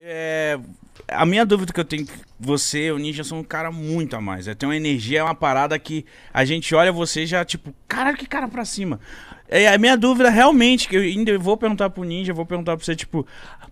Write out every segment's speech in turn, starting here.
É, a minha dúvida que eu tenho que você, o Ninja, são um cara muito a mais. É, tem uma energia, é uma parada que a gente olha você já, tipo, caralho, que cara pra cima. É, a minha dúvida realmente, que eu ainda vou perguntar pro Ninja, vou perguntar pra você, tipo,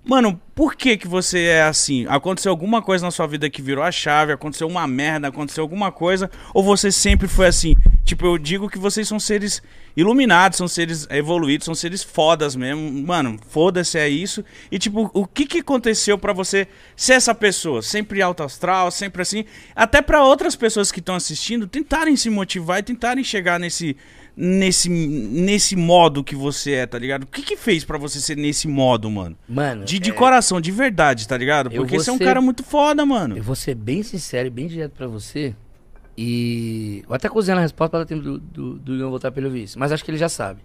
mano, por que que você é assim? Aconteceu alguma coisa na sua vida que virou a chave? Aconteceu uma merda? Aconteceu alguma coisa? Ou você sempre foi assim? Tipo, eu digo que vocês são seres iluminados, são seres evoluídos, são seres fodas mesmo. Mano, foda-se é isso. E tipo, o que que aconteceu para você ser essa pessoa? Sempre alto astral, sempre assim. Até para outras pessoas que estão assistindo tentarem se motivar e tentarem chegar nesse nesse, nesse modo que você é, tá ligado? O que que fez para você ser nesse modo, mano? Mano. De, de é... coração, de verdade, tá ligado? Porque você ser... é um cara muito foda, mano. Eu vou ser bem sincero e bem direto para você. E. Vou até cozinhar a resposta para dar tempo do, do, voltar pra ele ouvir isso. Mas acho que ele já sabe.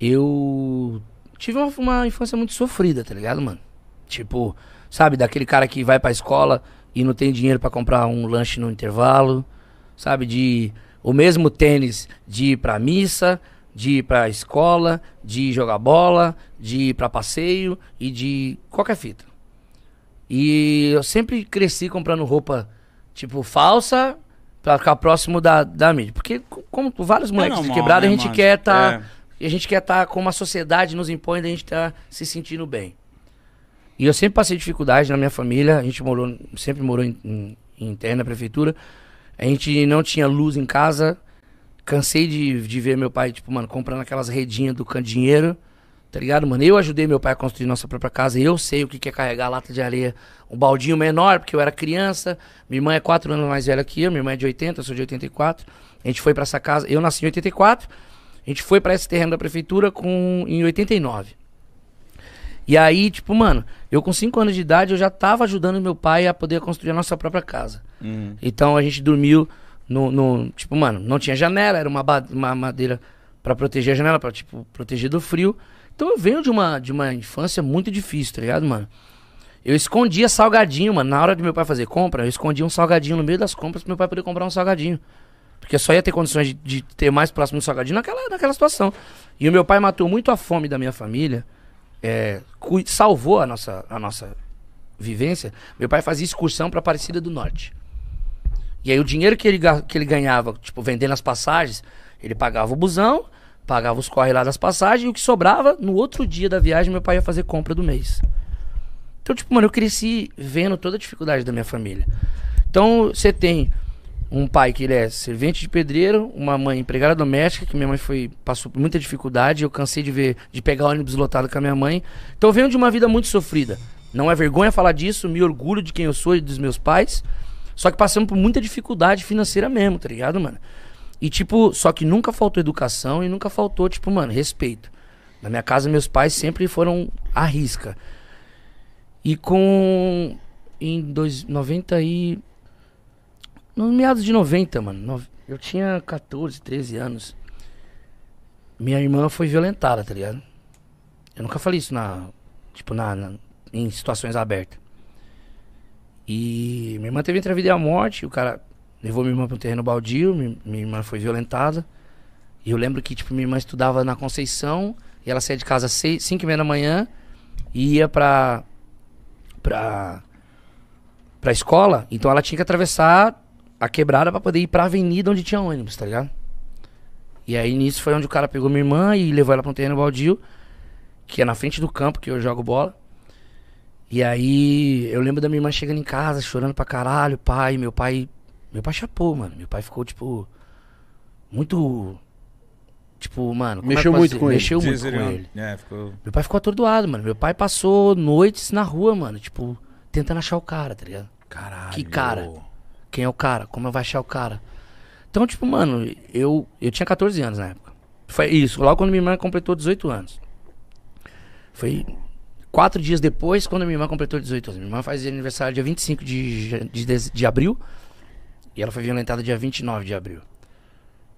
Eu tive uma, uma infância muito sofrida, tá ligado, mano? Tipo, sabe, daquele cara que vai pra escola e não tem dinheiro para comprar um lanche no intervalo, sabe? De o mesmo tênis de ir para missa, de ir para escola, de jogar bola, de ir para passeio e de qualquer fita. E eu sempre cresci comprando roupa tipo falsa para ficar próximo da, da mídia, porque como vários é moleques de quebrados, né, tá, é. a gente quer tá é. a gente quer tá como a sociedade nos impõe, a gente tá se sentindo bem. E eu sempre passei dificuldade na minha família, a gente morou sempre morou em, em, em interna prefeitura. A gente não tinha luz em casa. Cansei de, de ver meu pai, tipo, mano, comprando aquelas redinhas do candinheiro. Tá ligado, mano? Eu ajudei meu pai a construir nossa própria casa. Eu sei o que é carregar lata de areia. Um baldinho menor, porque eu era criança. Minha mãe é 4 anos mais velha que eu. Minha mãe é de 80, eu sou de 84. A gente foi para essa casa. Eu nasci em 84. A gente foi para esse terreno da prefeitura com, em 89. E aí, tipo, mano, eu com 5 anos de idade, eu já tava ajudando meu pai a poder construir a nossa própria casa. Uhum. Então a gente dormiu no, no, Tipo, mano, não tinha janela, era uma, uma madeira para proteger a janela, pra, tipo, proteger do frio. Então eu venho de uma, de uma infância muito difícil, tá ligado, mano? Eu escondia salgadinho, mano. Na hora de meu pai fazer compra, eu escondia um salgadinho no meio das compras pra meu pai poder comprar um salgadinho. Porque só ia ter condições de, de ter mais próximo um salgadinho naquela, naquela situação. E o meu pai matou muito a fome da minha família é, salvou a nossa, a nossa vivência, meu pai fazia excursão para Aparecida do Norte. E aí o dinheiro que ele, que ele ganhava, tipo, vendendo as passagens, ele pagava o busão, pagava os corre lá das passagens, e o que sobrava, no outro dia da viagem, meu pai ia fazer compra do mês. Então, tipo, mano, eu cresci vendo toda a dificuldade da minha família. Então, você tem um pai que ele é servente de pedreiro, uma mãe empregada doméstica, que minha mãe foi passou por muita dificuldade, eu cansei de ver de pegar ônibus lotado com a minha mãe. Então eu venho de uma vida muito sofrida. Não é vergonha falar disso, me orgulho de quem eu sou e dos meus pais. Só que passamos por muita dificuldade financeira mesmo, tá ligado, mano? E tipo, só que nunca faltou educação e nunca faltou, tipo, mano, respeito. Na minha casa meus pais sempre foram à risca. E com em dois, 90 e no meados de 90, mano. Eu tinha 14, 13 anos. Minha irmã foi violentada, tá ligado? Eu nunca falei isso na. Tipo, na, na em situações abertas. E minha irmã teve entre a vida e a morte. O cara levou minha irmã para um terreno baldio. Minha, minha irmã foi violentada. E eu lembro que, tipo, minha irmã estudava na Conceição. E ela saía de casa às 5 e meia da manhã. E ia pra. pra. pra escola. Então ela tinha que atravessar a quebrada para poder ir pra avenida onde tinha ônibus, tá ligado? E aí nisso foi onde o cara pegou minha irmã e levou ela pra um terreno baldio, que é na frente do campo que eu jogo bola. E aí eu lembro da minha irmã chegando em casa, chorando pra caralho, pai, meu pai. Meu pai chapou, mano. Meu pai ficou, tipo. Muito. Tipo, mano. É Mexeu é muito com Mexeu ele. Mexeu muito com ele. É, ficou... Meu pai ficou atordoado, mano. Meu pai passou noites na rua, mano. Tipo, tentando achar o cara, tá ligado? Caralho. Que cara. Quem é o cara? Como eu vou achar o cara? Então, tipo, mano, eu, eu tinha 14 anos na época. Foi isso, logo quando minha irmã completou 18 anos. Foi quatro dias depois, quando minha irmã completou 18 anos. Minha irmã faz aniversário dia 25 de, de, de, de abril. E ela foi violentada dia 29 de abril.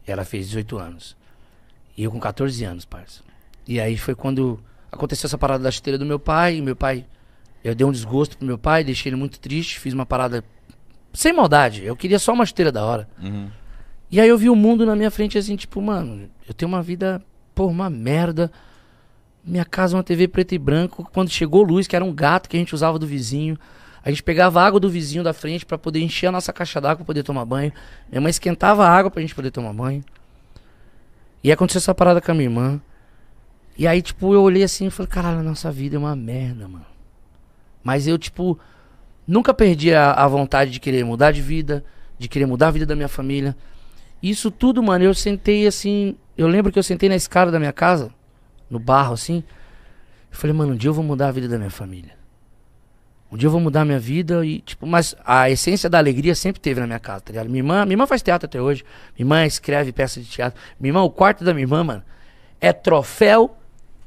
E ela fez 18 anos. E eu com 14 anos, parça. E aí foi quando aconteceu essa parada da chuteira do meu pai. meu pai, eu dei um desgosto pro meu pai, deixei ele muito triste. Fiz uma parada sem maldade, eu queria só uma esteira da hora. Uhum. E aí eu vi o mundo na minha frente assim, tipo, mano, eu tenho uma vida, pô, uma merda. Minha casa, é uma TV preto e branco. Quando chegou luz, que era um gato que a gente usava do vizinho. A gente pegava água do vizinho da frente para poder encher a nossa caixa d'água pra poder tomar banho. Minha mãe esquentava a água pra gente poder tomar banho. E aconteceu essa parada com a minha irmã. E aí, tipo, eu olhei assim e falei, caralho, a nossa vida é uma merda, mano. Mas eu, tipo, Nunca perdi a, a vontade de querer mudar de vida, de querer mudar a vida da minha família. Isso tudo, mano, eu sentei assim. Eu lembro que eu sentei na escada da minha casa, no barro, assim. Eu falei, mano, um dia eu vou mudar a vida da minha família. Um dia eu vou mudar a minha vida e, tipo, mas a essência da alegria sempre teve na minha casa, tá ligado? Minha irmã, minha irmã faz teatro até hoje. Minha irmã escreve peça de teatro. Minha irmã, o quarto da minha irmã, mano, é troféu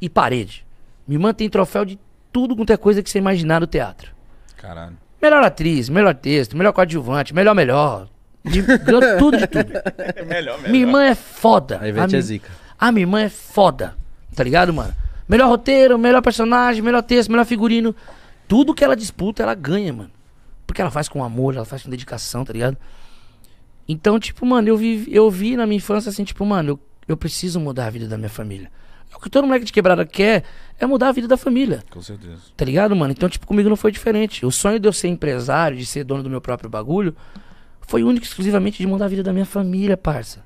e parede. Minha irmã tem troféu de tudo quanto é coisa que você imaginar no teatro. Caralho. Melhor atriz, melhor texto, melhor coadjuvante, melhor, melhor. De, tudo de tudo. melhor, melhor. Minha irmã é foda. A Ivete a é zica. A minha irmã é foda. Tá ligado, mano? Melhor roteiro, melhor personagem, melhor texto, melhor figurino. Tudo que ela disputa, ela ganha, mano. Porque ela faz com amor, ela faz com dedicação, tá ligado? Então, tipo, mano, eu vi, eu vi na minha infância assim, tipo, mano, eu, eu preciso mudar a vida da minha família. O que todo moleque de quebrada quer é mudar a vida da família. Com certeza. Tá ligado, mano? Então, tipo, comigo não foi diferente. O sonho de eu ser empresário, de ser dono do meu próprio bagulho, foi único exclusivamente de mudar a vida da minha família, parça.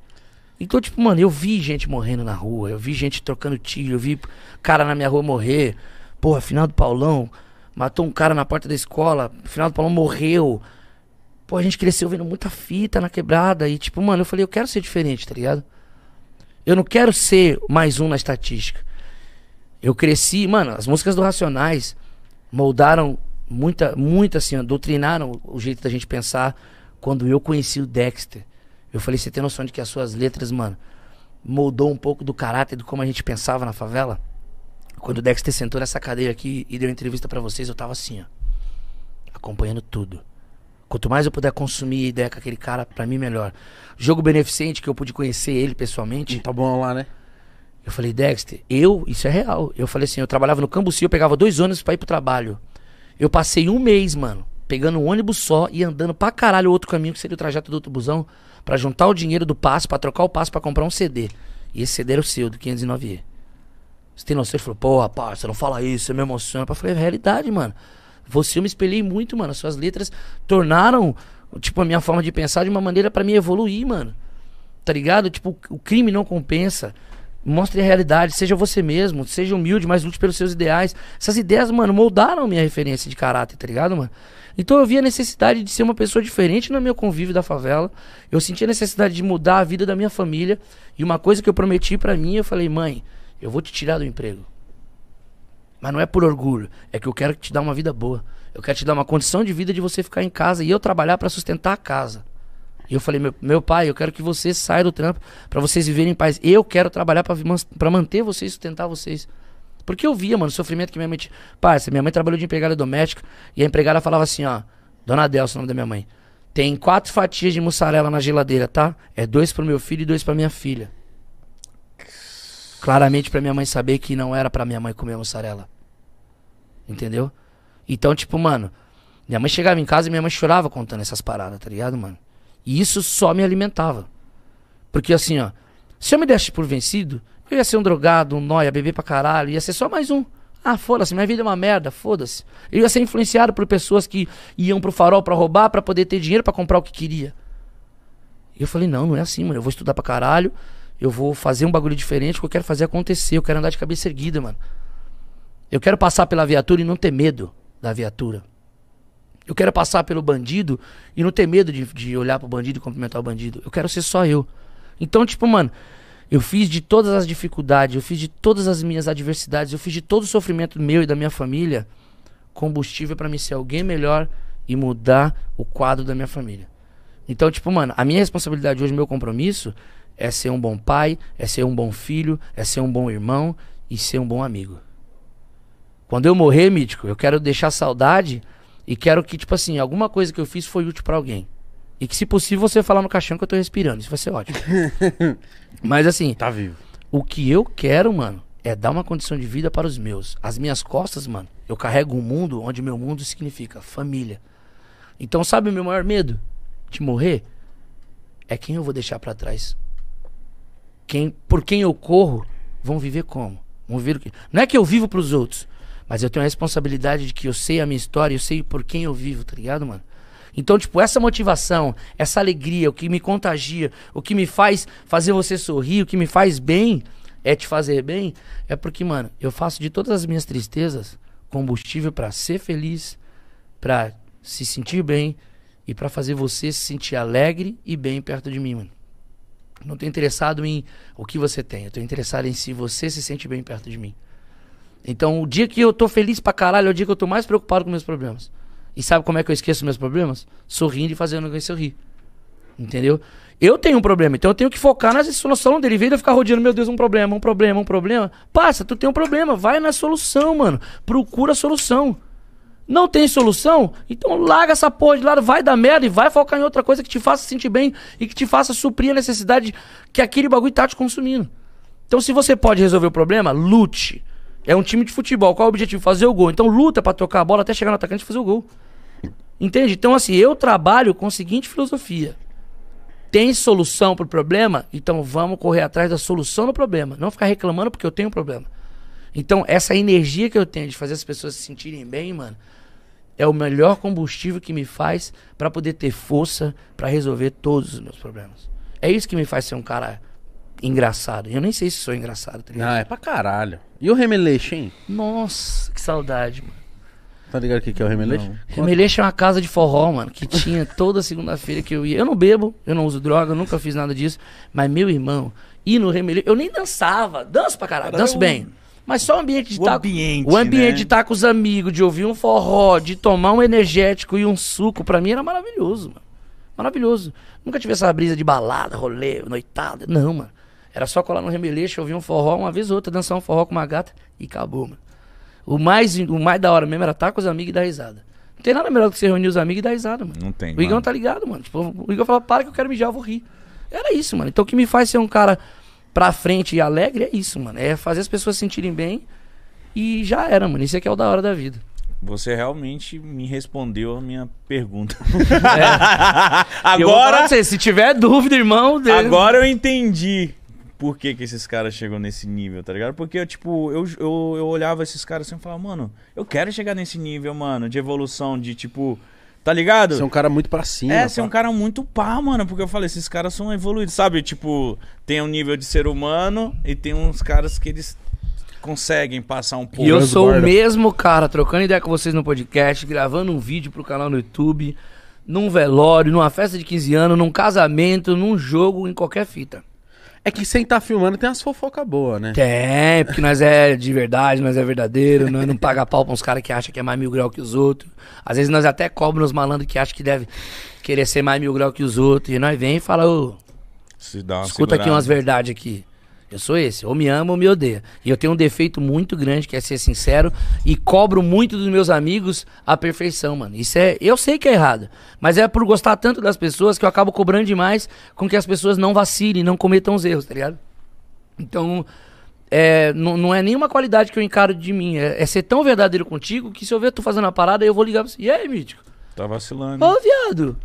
Então, tipo, mano, eu vi gente morrendo na rua, eu vi gente trocando tiro, eu vi cara na minha rua morrer. Porra, final do Paulão, matou um cara na porta da escola, final do Paulão morreu. Pô, a gente cresceu vendo muita fita na quebrada e, tipo, mano, eu falei, eu quero ser diferente, tá ligado? Eu não quero ser mais um na estatística. Eu cresci, mano, as músicas do Racionais moldaram muita, muito assim, doutrinaram o jeito da gente pensar quando eu conheci o Dexter. Eu falei, você tem noção de que as suas letras, mano, moldou um pouco do caráter do como a gente pensava na favela? Quando o Dexter sentou nessa cadeira aqui e deu entrevista para vocês, eu tava assim, ó, acompanhando tudo. Quanto mais eu puder consumir ideia com aquele cara, para mim melhor. Jogo beneficente que eu pude conhecer ele pessoalmente. tá bom lá, né? Eu falei, Dexter, eu, isso é real. Eu falei assim, eu trabalhava no Cambuci, eu pegava dois ônibus para ir pro trabalho. Eu passei um mês, mano, pegando um ônibus só e andando pra caralho o outro caminho, que seria o trajeto do outro busão, para juntar o dinheiro do passo, para trocar o passo, para comprar um CD. E esse CD era o seu, do 509E. Você tem noção? Ele falou, pô, rapaz, você não fala isso, você me emociona. Eu falei, é realidade, mano. Você eu me espelhei muito, mano. As suas letras tornaram, tipo, a minha forma de pensar de uma maneira para me evoluir, mano. Tá ligado? Tipo, o crime não compensa. Mostre a realidade, seja você mesmo, seja humilde, mas lute pelos seus ideais. Essas ideias, mano, moldaram minha referência de caráter, tá ligado, mano? Então eu vi a necessidade de ser uma pessoa diferente no meu convívio da favela. Eu senti a necessidade de mudar a vida da minha família. E uma coisa que eu prometi para mim, eu falei, mãe, eu vou te tirar do emprego. Mas não é por orgulho. É que eu quero te dar uma vida boa. Eu quero te dar uma condição de vida de você ficar em casa e eu trabalhar para sustentar a casa. E eu falei, meu, meu pai, eu quero que você saia do trampo para vocês viverem em paz. Eu quero trabalhar para manter vocês, sustentar vocês. Porque eu via, mano, o sofrimento que minha mãe tinha. Parça, minha mãe trabalhou de empregada doméstica e a empregada falava assim, ó. Dona Adelson, o nome da minha mãe. Tem quatro fatias de mussarela na geladeira, tá? É dois pro meu filho e dois pra minha filha. Claramente para minha mãe saber que não era para minha mãe comer mussarela. Entendeu? Então, tipo, mano, minha mãe chegava em casa e minha mãe chorava contando essas paradas, tá ligado, mano? E isso só me alimentava. Porque assim, ó, se eu me desse por vencido, eu ia ser um drogado, um nóia, beber pra caralho, ia ser só mais um. Ah, foda-se, minha vida é uma merda, foda-se. Eu ia ser influenciado por pessoas que iam pro farol para roubar, para poder ter dinheiro para comprar o que queria. E eu falei, não, não é assim, mano. Eu vou estudar pra caralho, eu vou fazer um bagulho diferente que eu quero fazer acontecer. Eu quero andar de cabeça erguida, mano. Eu quero passar pela viatura e não ter medo da viatura. Eu quero passar pelo bandido e não ter medo de, de olhar pro bandido e cumprimentar o bandido. Eu quero ser só eu. Então, tipo, mano, eu fiz de todas as dificuldades, eu fiz de todas as minhas adversidades, eu fiz de todo o sofrimento meu e da minha família combustível para me ser alguém melhor e mudar o quadro da minha família. Então, tipo, mano, a minha responsabilidade hoje, meu compromisso é ser um bom pai, é ser um bom filho, é ser um bom irmão e ser um bom amigo. Quando eu morrer, mítico, eu quero deixar saudade e quero que, tipo assim, alguma coisa que eu fiz foi útil para alguém. E que, se possível, você falar no caixão que eu tô respirando. Isso vai ser ótimo. Mas assim. Tá vivo. O que eu quero, mano, é dar uma condição de vida para os meus. As minhas costas, mano, eu carrego um mundo onde meu mundo significa família. Então, sabe o meu maior medo de morrer? É quem eu vou deixar para trás quem, por quem eu corro, vão viver como? Vão viver... Não é que eu vivo para os outros, mas eu tenho a responsabilidade de que eu sei a minha história, eu sei por quem eu vivo, tá ligado, mano? Então, tipo, essa motivação, essa alegria, o que me contagia, o que me faz fazer você sorrir, o que me faz bem, é te fazer bem, é porque, mano, eu faço de todas as minhas tristezas combustível para ser feliz, para se sentir bem e para fazer você se sentir alegre e bem perto de mim, mano. Não estou interessado em o que você tem. Eu tô interessado em se você se sente bem perto de mim. Então, o dia que eu tô feliz pra caralho é o dia que eu tô mais preocupado com meus problemas. E sabe como é que eu esqueço meus problemas? Sorrindo e fazendo alguém sorrir. Entendeu? Eu tenho um problema, então eu tenho que focar na solução dele. Em vez de eu ficar rodeando, meu Deus, um problema, um problema, um problema. Passa, tu tem um problema, vai na solução, mano. Procura a solução. Não tem solução? Então larga essa porra de lado, vai dar merda e vai focar em outra coisa que te faça sentir bem e que te faça suprir a necessidade que aquele bagulho tá te consumindo. Então se você pode resolver o problema, lute. É um time de futebol, qual é o objetivo? Fazer o gol. Então luta para tocar a bola até chegar no atacante e fazer o gol. Entende? Então assim, eu trabalho com a seguinte filosofia. Tem solução pro problema? Então vamos correr atrás da solução do problema. Não ficar reclamando porque eu tenho um problema. Então, essa energia que eu tenho de fazer as pessoas se sentirem bem, mano, é o melhor combustível que me faz para poder ter força para resolver todos os meus problemas. É isso que me faz ser um cara engraçado. Eu nem sei se sou engraçado, tá ligado? Ah, é pra caralho. E o Remeleixo, hein? Nossa, que saudade, mano. Tá ligado o que, que é o Remeleixo? Remeleixo é uma casa de forró, mano, que tinha toda segunda-feira que eu ia. Eu não bebo, eu não uso droga, eu nunca fiz nada disso. Mas meu irmão, ir no Remeleixo. Eu nem dançava. Danço pra caralho, danço bem. Mas só o ambiente de estar. O tá, ambiente. O ambiente né? de estar tá com os amigos, de ouvir um forró, de tomar um energético e um suco, pra mim era maravilhoso, mano. Maravilhoso. Nunca tive essa brisa de balada, rolê, noitada. Não, mano. Era só colar no remeleixo, ouvir um forró uma vez ou outra, dançar um forró com uma gata e acabou, mano. O mais, o mais da hora mesmo era estar tá com os amigos e dar risada. Não tem nada melhor do que você reunir os amigos e dar risada, mano. Não tem. O Igão mano. tá ligado, mano. Tipo, o Igão fala, para que eu quero mijar, eu vou rir. Era isso, mano. Então o que me faz ser um cara pra frente e alegre é isso, mano. É fazer as pessoas se sentirem bem e já era, mano. Isso aqui é que é o da hora da vida. Você realmente me respondeu a minha pergunta. É. agora, se tiver dúvida, irmão, Deus... agora eu entendi por que, que esses caras chegam nesse nível, tá ligado? Porque tipo, eu, eu, eu olhava esses caras assim e falava, mano, eu quero chegar nesse nível, mano, de evolução, de tipo Tá ligado? Você é um cara muito pra cima. É, você é um cara muito pá, mano. Porque eu falei, esses caras são evoluídos, sabe? Tipo, tem um nível de ser humano e tem uns caras que eles conseguem passar um pouco. E eu sou guarda. o mesmo cara, trocando ideia com vocês no podcast, gravando um vídeo pro canal no YouTube, num velório, numa festa de 15 anos, num casamento, num jogo, em qualquer fita. É que sem estar tá filmando tem umas fofocas boas, né? Tem, porque nós é de verdade, nós é verdadeiro, nós não paga pau pra uns caras que acham que é mais mil grau que os outros. Às vezes nós até cobramos os malandros que acham que deve querer ser mais mil grau que os outros. E nós vem e fala, ô. Escuta segurada. aqui umas verdades aqui. Eu sou esse, ou me ama ou me odeia. E eu tenho um defeito muito grande, que é ser sincero, e cobro muito dos meus amigos a perfeição, mano. Isso é. Eu sei que é errado, mas é por gostar tanto das pessoas que eu acabo cobrando demais com que as pessoas não vacilem, não cometam os erros, tá ligado? Então, é, não, não é nenhuma qualidade que eu encaro de mim. É, é, ser tão verdadeiro contigo que se eu ver tu fazendo a parada, eu vou ligar pra você. E aí, mítico? Tá vacilando. Ô, viado,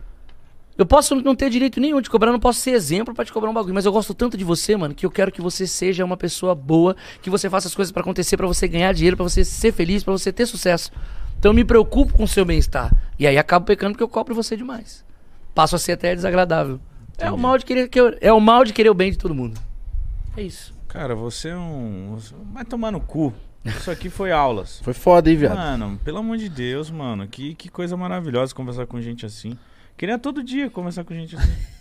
eu posso não ter direito nenhum de cobrar, não posso ser exemplo para te cobrar um bagulho, mas eu gosto tanto de você, mano, que eu quero que você seja uma pessoa boa, que você faça as coisas para acontecer, para você ganhar dinheiro, para você ser feliz, para você ter sucesso. Então eu me preocupo com o seu bem-estar. E aí acabo pecando porque eu cobro você demais. Passo a ser até desagradável. É o mal de querer que eu, é o mal de querer o bem de todo mundo. É isso. Cara, você é um vai tomar no cu. Isso aqui foi aulas. Foi foda, hein, viado? Mano, pelo amor de Deus, mano. Que, que coisa maravilhosa conversar com gente assim. Queria todo dia conversar com gente assim.